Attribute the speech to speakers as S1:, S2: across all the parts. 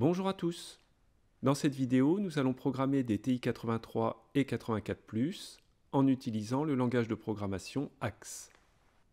S1: Bonjour à tous Dans cette vidéo, nous allons programmer des TI-83 et 84+, en utilisant le langage de programmation AXE.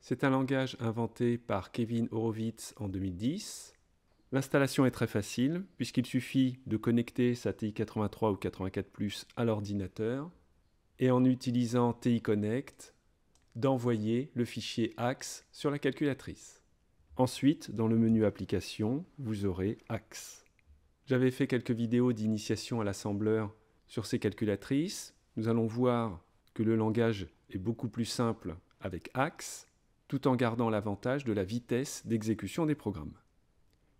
S1: C'est un langage inventé par Kevin Horowitz en 2010. L'installation est très facile, puisqu'il suffit de connecter sa TI-83 ou 84+, à l'ordinateur, et en utilisant TI-Connect, d'envoyer le fichier AXE sur la calculatrice. Ensuite, dans le menu Application, vous aurez AXE. J'avais fait quelques vidéos d'initiation à l'assembleur sur ces calculatrices. Nous allons voir que le langage est beaucoup plus simple avec Axe, tout en gardant l'avantage de la vitesse d'exécution des programmes.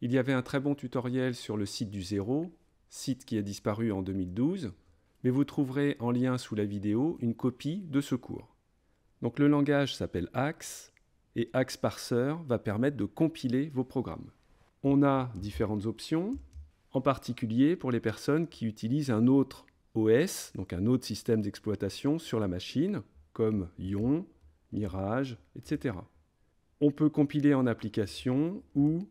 S1: Il y avait un très bon tutoriel sur le site du zéro, site qui a disparu en 2012, mais vous trouverez en lien sous la vidéo une copie de ce cours. Donc le langage s'appelle Axe, et Axe Parser va permettre de compiler vos programmes. On a différentes options, en particulier pour les personnes qui utilisent un autre OS, donc un autre système d'exploitation sur la machine, comme Ion, Mirage, etc. On peut compiler en application ou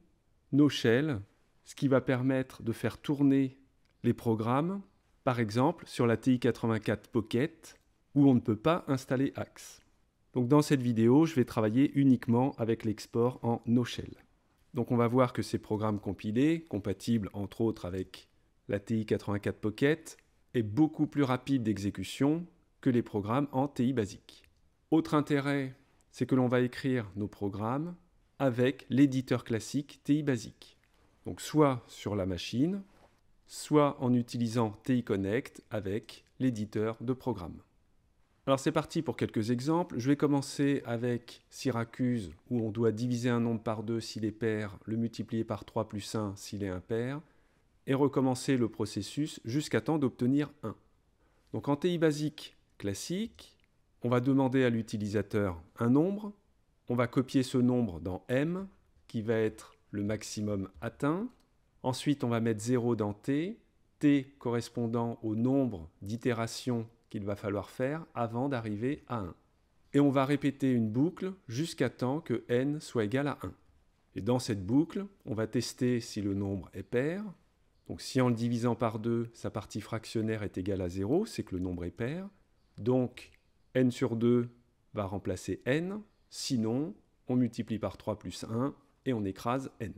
S1: no shell, ce qui va permettre de faire tourner les programmes, par exemple sur la TI-84 Pocket, où on ne peut pas installer Axe. Donc dans cette vidéo, je vais travailler uniquement avec l'export en no donc on va voir que ces programmes compilés, compatibles entre autres avec la ti 84 Pocket, est beaucoup plus rapide d'exécution que les programmes en TI basique. Autre intérêt, c'est que l'on va écrire nos programmes avec l'éditeur classique TI basique. Donc soit sur la machine, soit en utilisant TI Connect avec l'éditeur de programme. Alors c'est parti pour quelques exemples. Je vais commencer avec Syracuse, où on doit diviser un nombre par 2 s'il est pair, le multiplier par 3 plus 1 s'il est impair, et recommencer le processus jusqu'à temps d'obtenir 1. Donc en TI basique classique, on va demander à l'utilisateur un nombre, on va copier ce nombre dans M, qui va être le maximum atteint. Ensuite, on va mettre 0 dans T, T correspondant au nombre d'itérations qu'il va falloir faire avant d'arriver à 1. Et on va répéter une boucle jusqu'à temps que n soit égal à 1. Et dans cette boucle, on va tester si le nombre est pair. Donc si en le divisant par 2, sa partie fractionnaire est égale à 0, c'est que le nombre est pair. Donc n sur 2 va remplacer n, sinon on multiplie par 3 plus 1 et on écrase n.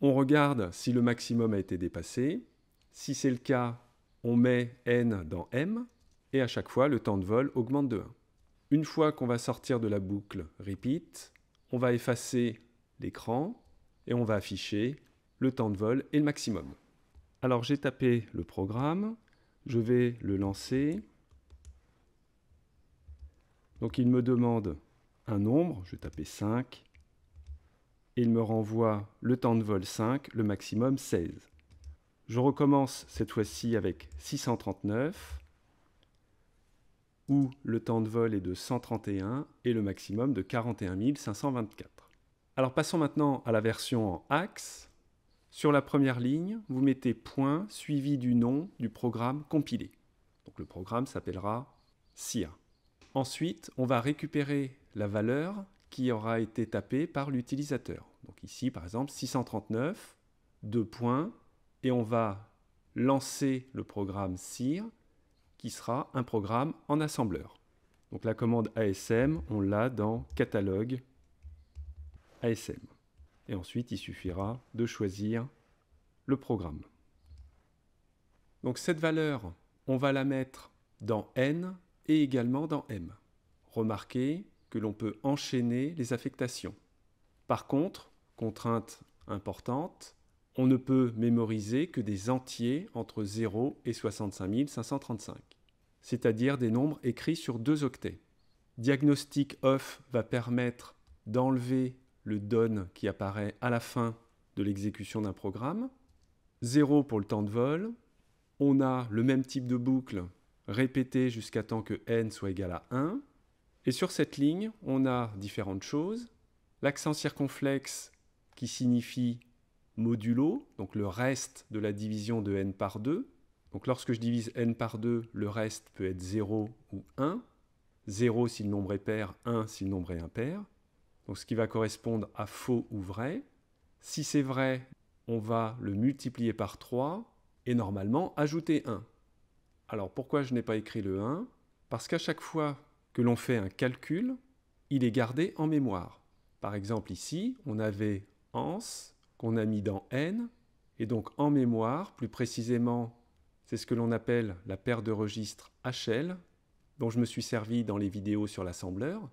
S1: On regarde si le maximum a été dépassé. Si c'est le cas, on met n dans m, et à chaque fois, le temps de vol augmente de 1. Une fois qu'on va sortir de la boucle repeat, on va effacer l'écran et on va afficher le temps de vol et le maximum. Alors j'ai tapé le programme, je vais le lancer. Donc il me demande un nombre, je vais taper 5, et il me renvoie le temps de vol 5, le maximum 16. Je recommence cette fois-ci avec 639, où le temps de vol est de 131 et le maximum de 41 524. Alors passons maintenant à la version en axe. Sur la première ligne, vous mettez point suivi du nom du programme compilé. Donc le programme s'appellera SIR ». Ensuite, on va récupérer la valeur qui aura été tapée par l'utilisateur. Donc ici, par exemple, 639, deux points, et on va lancer le programme SIR qui sera un programme en assembleur. Donc la commande ASM, on l'a dans catalogue ASM. Et ensuite, il suffira de choisir le programme. Donc cette valeur, on va la mettre dans N et également dans M. Remarquez que l'on peut enchaîner les affectations. Par contre, contrainte importante, on ne peut mémoriser que des entiers entre 0 et 65 535, c'est-à-dire des nombres écrits sur deux octets. Diagnostic off va permettre d'enlever le done qui apparaît à la fin de l'exécution d'un programme. 0 pour le temps de vol. On a le même type de boucle répétée jusqu'à temps que n soit égal à 1. Et sur cette ligne, on a différentes choses. L'accent circonflexe qui signifie modulo, donc le reste de la division de n par 2. Donc lorsque je divise n par 2, le reste peut être 0 ou 1. 0 si le nombre est pair, 1 si le nombre est impair. Donc ce qui va correspondre à faux ou vrai. Si c'est vrai, on va le multiplier par 3 et normalement ajouter 1. Alors pourquoi je n'ai pas écrit le 1 Parce qu'à chaque fois que l'on fait un calcul, il est gardé en mémoire. Par exemple ici, on avait ans on a mis dans N, et donc en mémoire, plus précisément, c'est ce que l'on appelle la paire de registres HL, dont je me suis servi dans les vidéos sur l'assembleur,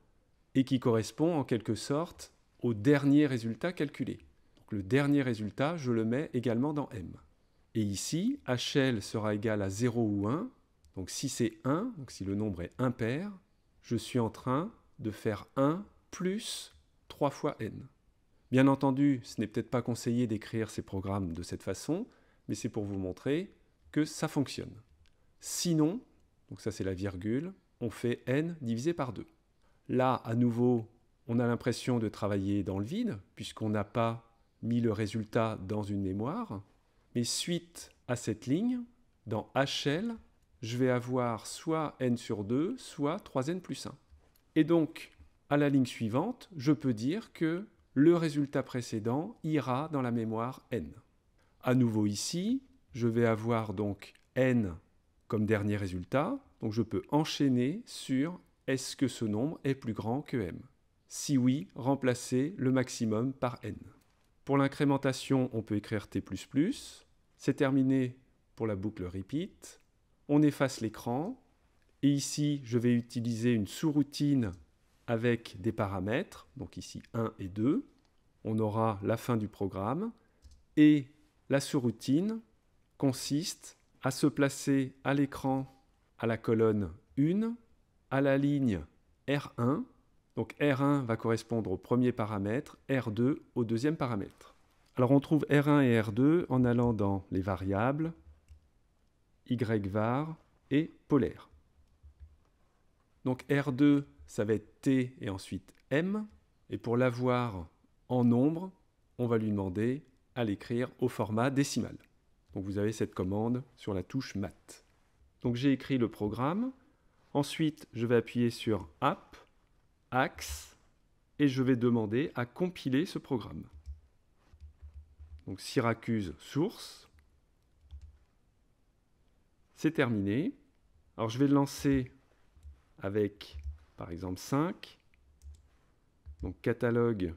S1: et qui correspond en quelque sorte au dernier résultat calculé. Donc le dernier résultat, je le mets également dans M. Et ici, HL sera égal à 0 ou 1, donc si c'est 1, donc si le nombre est impair, je suis en train de faire 1 plus 3 fois n. Bien entendu, ce n'est peut-être pas conseillé d'écrire ces programmes de cette façon, mais c'est pour vous montrer que ça fonctionne. Sinon, donc ça c'est la virgule, on fait n divisé par 2. Là, à nouveau, on a l'impression de travailler dans le vide, puisqu'on n'a pas mis le résultat dans une mémoire. Mais suite à cette ligne, dans HL, je vais avoir soit n sur 2, soit 3n plus 1. Et donc, à la ligne suivante, je peux dire que le résultat précédent ira dans la mémoire n. À nouveau ici, je vais avoir donc n comme dernier résultat, donc je peux enchaîner sur est-ce que ce nombre est plus grand que m Si oui, remplacer le maximum par n. Pour l'incrémentation, on peut écrire t++, c'est terminé pour la boucle repeat, on efface l'écran, et ici je vais utiliser une sous-routine avec des paramètres, donc ici 1 et 2. On aura la fin du programme et la sous consiste à se placer à l'écran à la colonne 1, à la ligne R1. Donc R1 va correspondre au premier paramètre, R2 au deuxième paramètre. Alors on trouve R1 et R2 en allant dans les variables yvar et polaire. Donc R2 ça va être T et ensuite M. Et pour l'avoir en nombre, on va lui demander à l'écrire au format décimal. Donc vous avez cette commande sur la touche Mat. Donc j'ai écrit le programme. Ensuite, je vais appuyer sur App, Axe, et je vais demander à compiler ce programme. Donc Syracuse source. C'est terminé. Alors je vais le lancer avec par exemple 5. Donc catalogue,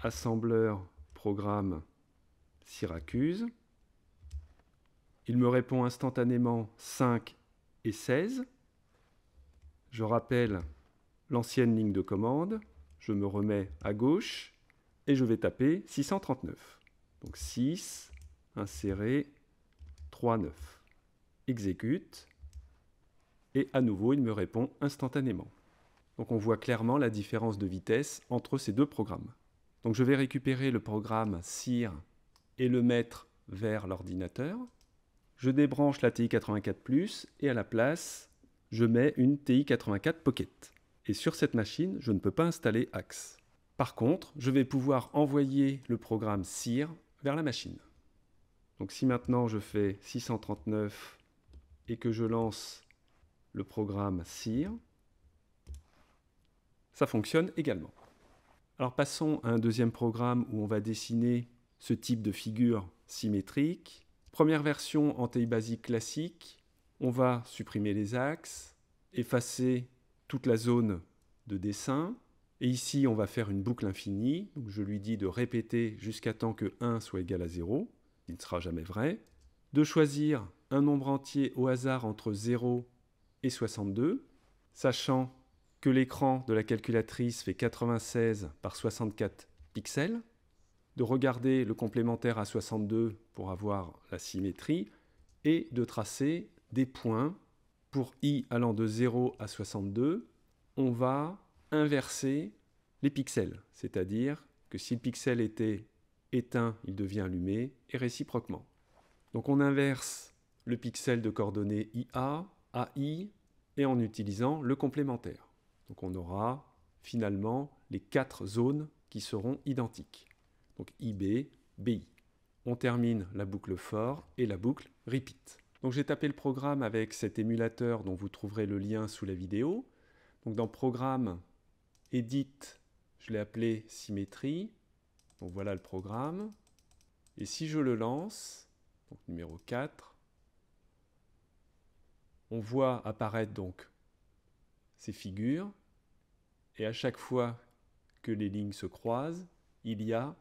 S1: assembleur, programme, Syracuse. Il me répond instantanément 5 et 16. Je rappelle l'ancienne ligne de commande, je me remets à gauche et je vais taper 639. Donc 6, insérer 3, 9. Exécute et à nouveau il me répond instantanément. Donc on voit clairement la différence de vitesse entre ces deux programmes. Donc je vais récupérer le programme CIR et le mettre vers l'ordinateur. Je débranche la TI-84+, et à la place, je mets une TI-84 Pocket. Et sur cette machine, je ne peux pas installer Axe. Par contre, je vais pouvoir envoyer le programme CIR vers la machine. Donc si maintenant je fais 639 et que je lance le programme CIR, ça fonctionne également. Alors passons à un deuxième programme où on va dessiner ce type de figure symétrique. Première version en taille basique classique, on va supprimer les axes, effacer toute la zone de dessin, et ici on va faire une boucle infinie, je lui dis de répéter jusqu'à temps que 1 soit égal à 0, il ne sera jamais vrai, de choisir un nombre entier au hasard entre 0 et 62, sachant que l'écran de la calculatrice fait 96 par 64 pixels, de regarder le complémentaire à 62 pour avoir la symétrie, et de tracer des points. Pour i allant de 0 à 62, on va inverser les pixels, c'est-à-dire que si le pixel était éteint, il devient allumé, et réciproquement. Donc on inverse le pixel de coordonnées IA, AI et en utilisant le complémentaire. Donc on aura finalement les quatre zones qui seront identiques. Donc IB, BI. On termine la boucle for et la boucle repeat. Donc j'ai tapé le programme avec cet émulateur dont vous trouverez le lien sous la vidéo. Donc dans programme, edit, je l'ai appelé symétrie. Donc voilà le programme. Et si je le lance, numéro 4, on voit apparaître donc ces figures, et à chaque fois que les lignes se croisent, il y a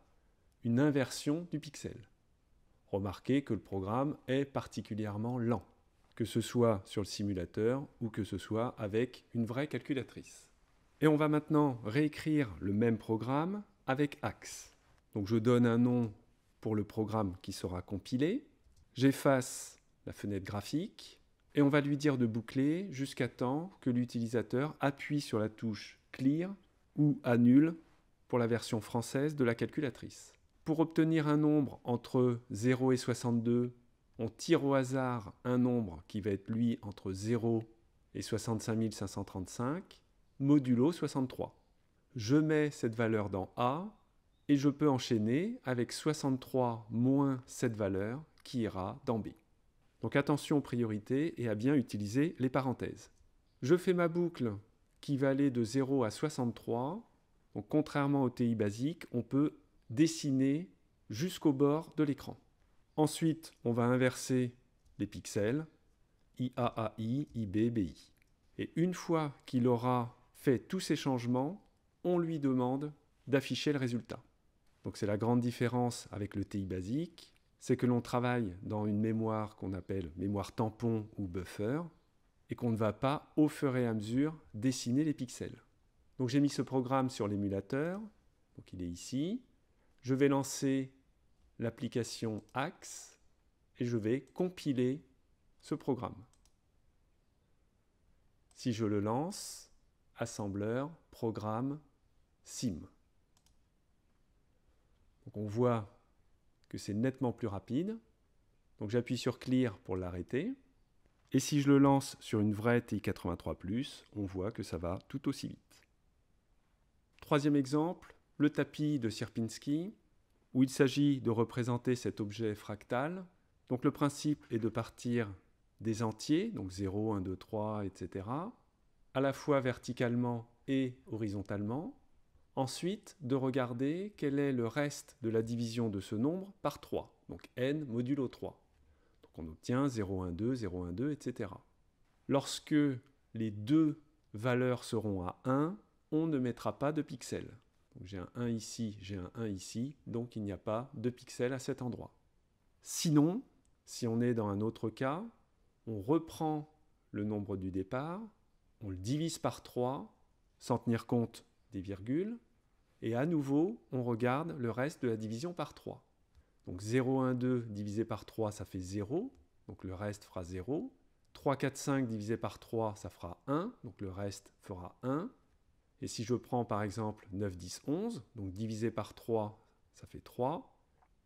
S1: une inversion du pixel. Remarquez que le programme est particulièrement lent, que ce soit sur le simulateur ou que ce soit avec une vraie calculatrice. Et on va maintenant réécrire le même programme avec Axe. Donc je donne un nom pour le programme qui sera compilé. J'efface la fenêtre graphique et on va lui dire de boucler jusqu'à temps que l'utilisateur appuie sur la touche Clear ou Annule pour la version française de la calculatrice. Pour obtenir un nombre entre 0 et 62, on tire au hasard un nombre qui va être lui entre 0 et 65 535, modulo 63. Je mets cette valeur dans A et je peux enchaîner avec 63 moins cette valeur qui ira dans B. Donc attention aux priorités et à bien utiliser les parenthèses. Je fais ma boucle qui va aller de 0 à 63. Donc contrairement au TI basique, on peut dessiner jusqu'au bord de l'écran. Ensuite, on va inverser les pixels, IAAI, IBBI. Et une fois qu'il aura fait tous ces changements, on lui demande d'afficher le résultat. Donc c'est la grande différence avec le TI basique c'est que l'on travaille dans une mémoire qu'on appelle mémoire tampon ou buffer, et qu'on ne va pas, au fur et à mesure, dessiner les pixels. Donc j'ai mis ce programme sur l'émulateur, donc il est ici. Je vais lancer l'application Axe, et je vais compiler ce programme. Si je le lance, assembleur, programme, sim. Donc on voit que c'est nettement plus rapide. Donc j'appuie sur Clear pour l'arrêter. Et si je le lance sur une vraie t 83 on voit que ça va tout aussi vite. Troisième exemple, le tapis de Sierpinski, où il s'agit de représenter cet objet fractal. Donc le principe est de partir des entiers, donc 0, 1, 2, 3, etc., à la fois verticalement et horizontalement. Ensuite, de regarder quel est le reste de la division de ce nombre par 3, donc n modulo 3. Donc on obtient 0, 1, 2, 0, 1, 2, etc. Lorsque les deux valeurs seront à 1, on ne mettra pas de pixels. J'ai un 1 ici, j'ai un 1 ici, donc il n'y a pas de pixels à cet endroit. Sinon, si on est dans un autre cas, on reprend le nombre du départ, on le divise par 3, sans tenir compte des virgules, et à nouveau, on regarde le reste de la division par 3. Donc 0, 1, 2 divisé par 3, ça fait 0, donc le reste fera 0. 3, 4, 5 divisé par 3, ça fera 1, donc le reste fera 1. Et si je prends par exemple 9, 10, 11, donc divisé par 3, ça fait 3.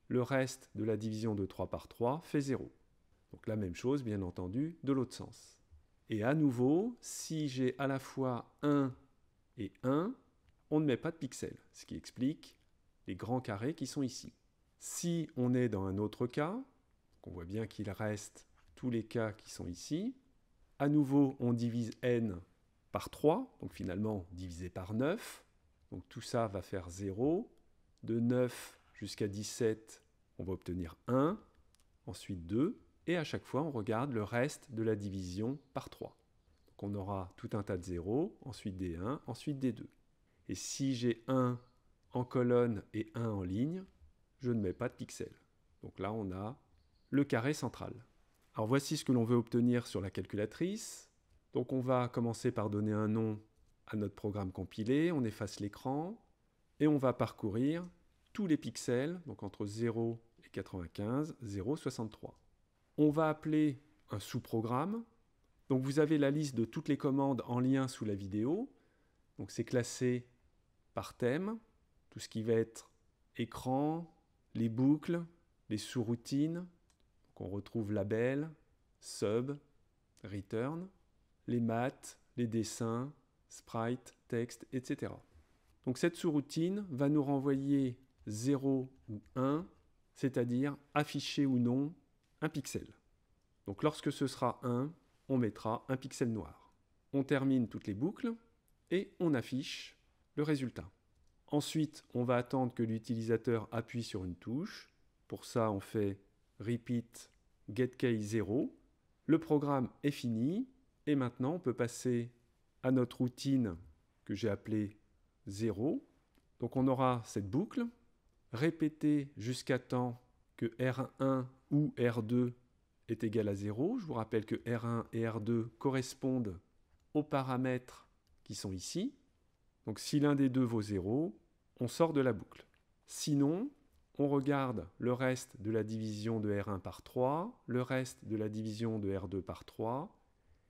S1: Le reste de la division de 3 par 3 fait 0. Donc la même chose, bien entendu, de l'autre sens. Et à nouveau, si j'ai à la fois 1 et 1, on ne met pas de pixels, ce qui explique les grands carrés qui sont ici. Si on est dans un autre cas, on voit bien qu'il reste tous les cas qui sont ici, à nouveau on divise n par 3, donc finalement divisé par 9, donc tout ça va faire 0, de 9 jusqu'à 17 on va obtenir 1, ensuite 2, et à chaque fois on regarde le reste de la division par 3. Donc on aura tout un tas de 0, ensuite des 1, ensuite des 2. Et si j'ai 1 en colonne et 1 en ligne, je ne mets pas de pixels. Donc là, on a le carré central. Alors voici ce que l'on veut obtenir sur la calculatrice. Donc on va commencer par donner un nom à notre programme compilé, on efface l'écran, et on va parcourir tous les pixels, donc entre 0 et 95, 0, 63. On va appeler un sous-programme. Donc vous avez la liste de toutes les commandes en lien sous la vidéo. Donc c'est classé par thème, tout ce qui va être écran, les boucles, les sous-routines, on retrouve label, sub, return, les maths, les dessins, sprite, texte, etc. Donc cette sous-routine va nous renvoyer 0 ou 1, c'est-à-dire afficher ou non un pixel. Donc lorsque ce sera 1, on mettra un pixel noir. On termine toutes les boucles et on affiche le résultat. Ensuite, on va attendre que l'utilisateur appuie sur une touche. Pour ça, on fait repeat getKey0. Le programme est fini. Et maintenant, on peut passer à notre routine que j'ai appelée 0. Donc on aura cette boucle, répétée jusqu'à temps que R1 ou R2 est égal à 0. Je vous rappelle que R1 et R2 correspondent aux paramètres qui sont ici. Donc si l'un des deux vaut 0, on sort de la boucle. Sinon, on regarde le reste de la division de R1 par 3, le reste de la division de R2 par 3,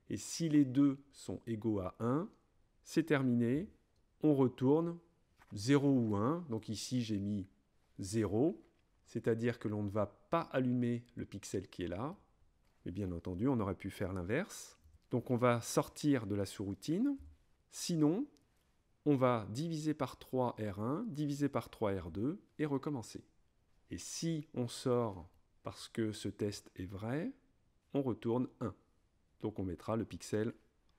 S1: et si les deux sont égaux à 1, c'est terminé, on retourne 0 ou 1, donc ici j'ai mis 0, c'est-à-dire que l'on ne va pas allumer le pixel qui est là, mais bien entendu on aurait pu faire l'inverse, donc on va sortir de la sous-routine, sinon on va diviser par 3 R1, diviser par 3 R2 et recommencer. Et si on sort parce que ce test est vrai, on retourne 1. Donc on mettra le pixel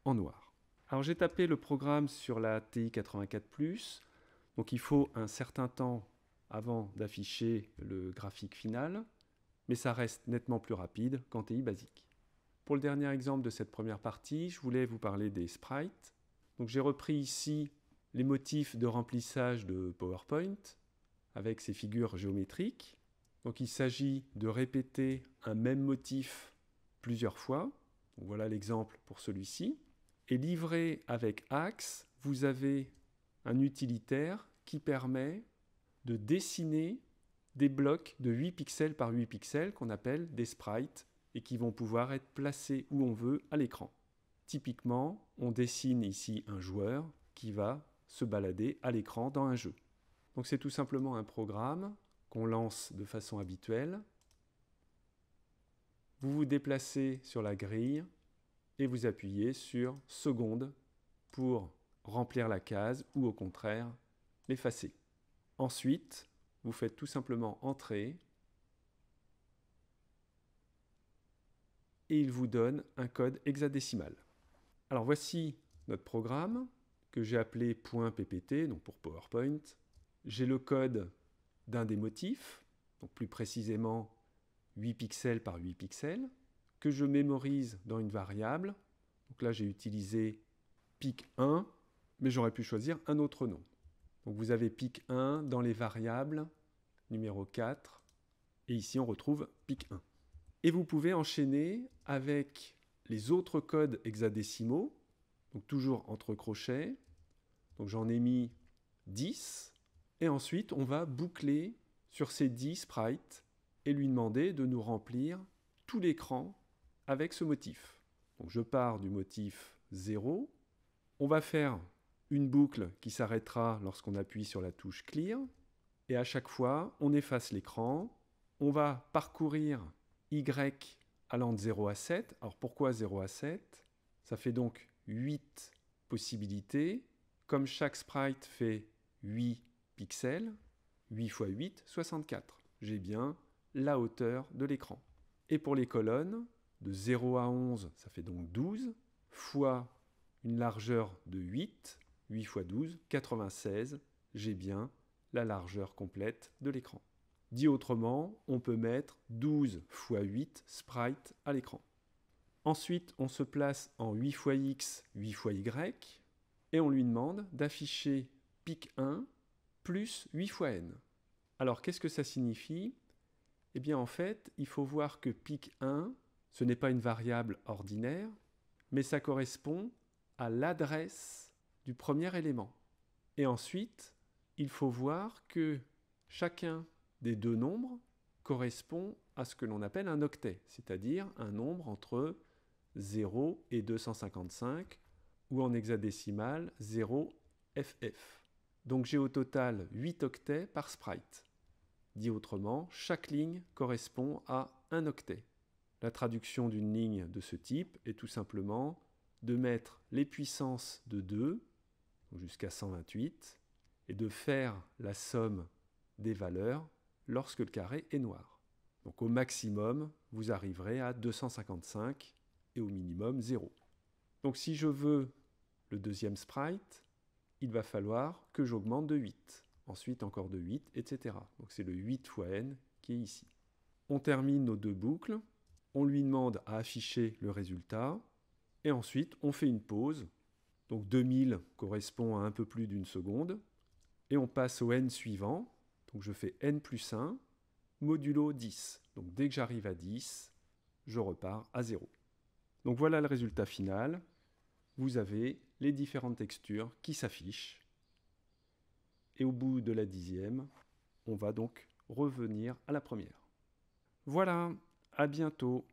S1: en noir. Alors j'ai tapé le programme sur la TI-84+, donc il faut un certain temps avant d'afficher le graphique final, mais ça reste nettement plus rapide qu'en TI basique. Pour le dernier exemple de cette première partie, je voulais vous parler des sprites. Donc j'ai repris ici les motifs de remplissage de PowerPoint avec ces figures géométriques. Donc il s'agit de répéter un même motif plusieurs fois. voilà l'exemple pour celui-ci. Et livré avec Axe, vous avez un utilitaire qui permet de dessiner des blocs de 8 pixels par 8 pixels qu'on appelle des sprites et qui vont pouvoir être placés où on veut à l'écran. Typiquement, on dessine ici un joueur qui va se balader à l'écran dans un jeu. Donc c'est tout simplement un programme qu'on lance de façon habituelle. Vous vous déplacez sur la grille et vous appuyez sur seconde pour remplir la case ou au contraire l'effacer. Ensuite, vous faites tout simplement entrer et il vous donne un code hexadécimal. Alors voici notre programme que j'ai appelé .ppt, donc pour PowerPoint. J'ai le code d'un des motifs, donc plus précisément 8 pixels par 8 pixels, que je mémorise dans une variable. Donc là, j'ai utilisé pic1, mais j'aurais pu choisir un autre nom. Donc vous avez pic1 dans les variables numéro 4, et ici on retrouve pic1. Et vous pouvez enchaîner avec les autres codes hexadécimaux, donc toujours entre crochets, donc j'en ai mis 10, et ensuite on va boucler sur ces 10 sprites et lui demander de nous remplir tout l'écran avec ce motif. Donc je pars du motif 0, on va faire une boucle qui s'arrêtera lorsqu'on appuie sur la touche Clear, et à chaque fois on efface l'écran, on va parcourir Y allant de 0 à 7. Alors pourquoi 0 à 7 Ça fait donc 8 possibilités, comme chaque sprite fait 8 pixels, 8 x 8, 64. J'ai bien la hauteur de l'écran. Et pour les colonnes, de 0 à 11, ça fait donc 12, fois une largeur de 8, 8 x 12, 96, j'ai bien la largeur complète de l'écran. Dit autrement, on peut mettre 12 x 8 sprites à l'écran. Ensuite, on se place en 8 x x, 8 x y, et on lui demande d'afficher pic 1 plus 8 fois n. Alors qu'est-ce que ça signifie Eh bien en fait, il faut voir que pic 1, ce n'est pas une variable ordinaire, mais ça correspond à l'adresse du premier élément. Et ensuite, il faut voir que chacun des deux nombres correspond à ce que l'on appelle un octet, c'est-à-dire un nombre entre 0 et 255, ou en hexadécimal 0FF. Donc j'ai au total 8 octets par sprite. Dit autrement, chaque ligne correspond à un octet. La traduction d'une ligne de ce type est tout simplement de mettre les puissances de 2 jusqu'à 128 et de faire la somme des valeurs lorsque le carré est noir. Donc au maximum, vous arriverez à 255 et au minimum 0. Donc si je veux le deuxième sprite, il va falloir que j'augmente de 8. Ensuite encore de 8, etc. Donc c'est le 8 fois n qui est ici. On termine nos deux boucles. On lui demande à afficher le résultat. Et ensuite, on fait une pause. Donc 2000 correspond à un peu plus d'une seconde. Et on passe au n suivant. Donc je fais n plus 1 modulo 10. Donc dès que j'arrive à 10, je repars à 0. Donc voilà le résultat final vous avez les différentes textures qui s'affichent. Et au bout de la dixième, on va donc revenir à la première. Voilà, à bientôt